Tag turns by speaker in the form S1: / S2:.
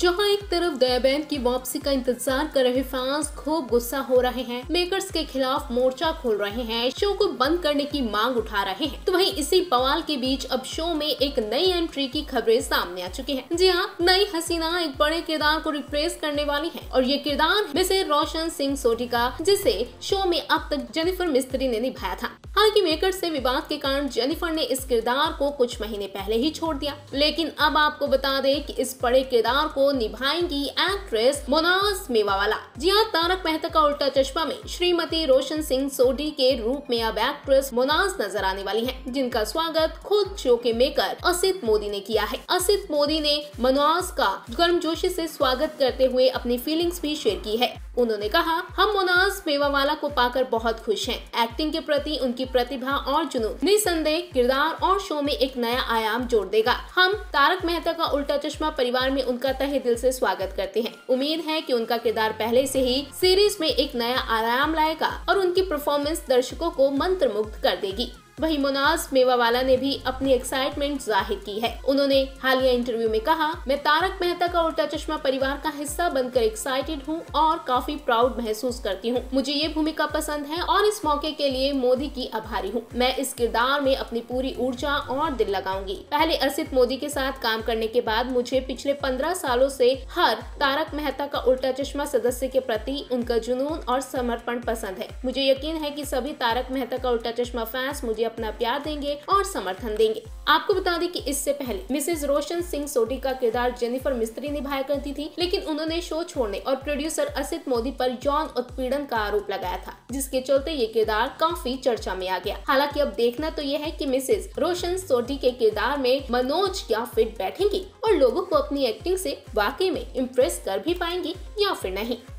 S1: जहां एक तरफ दया की वापसी का इंतजार कर रहे फैंस खूब गुस्सा हो रहे हैं मेकर्स के खिलाफ मोर्चा खोल रहे हैं शो को बंद करने की मांग उठा रहे हैं तो वहीं इसी बवाल के बीच अब शो में एक नई एंट्री की खबरें सामने आ चुकी हैं जी हाँ नई हसीना एक बड़े किरदार को रिप्लेस करने वाली है और ये किरदार मिसे रोशन सिंह सोटी का जिसे शो में अब तक जेनिफर मिस्त्री ने निभाया था हालांकि मेकर से विवाद के कारण जेनिफर ने इस किरदार को कुछ महीने पहले ही छोड़ दिया लेकिन अब आपको बता दें कि इस बड़े किरदार को निभाएंगी एक्ट्रेस मोनाज मेवावाला जी हाँ तारक मेहता का उल्टा चश्मा में श्रीमती रोशन सिंह सोडी के रूप में अब एक्ट्रेस मोनाज नजर आने वाली है जिनका स्वागत खुद शो के मेकर असित मोदी ने किया है असित मोदी ने मोनाज का गर्मजोशी से स्वागत करते हुए अपनी फीलिंग्स भी शेयर की है उन्होंने कहा हम मोनाज मेवावाला को पाकर बहुत खुश हैं। एक्टिंग के प्रति उनकी प्रतिभा और जुनून निसंदेह किरदार और शो में एक नया आयाम जोड़ देगा हम तारक मेहता का उल्टा चश्मा परिवार में उनका तहे तहे दिल से स्वागत करते हैं उम्मीद है कि उनका किरदार पहले से ही सीरीज में एक नया आराम लाएगा और उनकी परफॉर्मेंस दर्शकों को मंत्रमुग्ध कर देगी वहीं मोनाज मेवावाला ने भी अपनी एक्साइटमेंट जाहिर की है उन्होंने हालिया इंटरव्यू में कहा मैं तारक मेहता का उल्टा चश्मा परिवार का हिस्सा बनकर एक्साइटेड हूँ और काफी प्राउड महसूस करती हूँ मुझे ये भूमिका पसंद है और इस मौके के लिए मोदी की आभारी हूँ मैं इस किरदार में अपनी पूरी ऊर्जा और दिल लगाऊंगी पहले अर्सित मोदी के साथ काम करने के बाद मुझे पिछले पंद्रह सालों से हर तारक मेहता का उल्टा चश्मा सदस्य के प्रति उनका जुनून और समर्पण पसंद है मुझे यकीन है कि सभी तारक मेहता का उल्टा चश्मा फैंस मुझे अपना प्यार देंगे और समर्थन देंगे आपको बता दें कि इससे पहले मिसेज रोशन सिंह सोडी का किरदार जेनिफर मिस्त्री निभाया करती थी लेकिन उन्होंने शो छोड़ने और प्रोड्यूसर असित मोदी पर यौन उत्पीड़न का आरोप लगाया था जिसके चलते ये किरदार काफी चर्चा में आ गया हालांकि अब देखना तो यह है कि मिसेज रोशन सोडी के किरदार में मनोज क्या फिट बैठेंगी और लोगों को अपनी एक्टिंग से वाकई में इम्प्रेस कर भी पाएंगी या फिर नहीं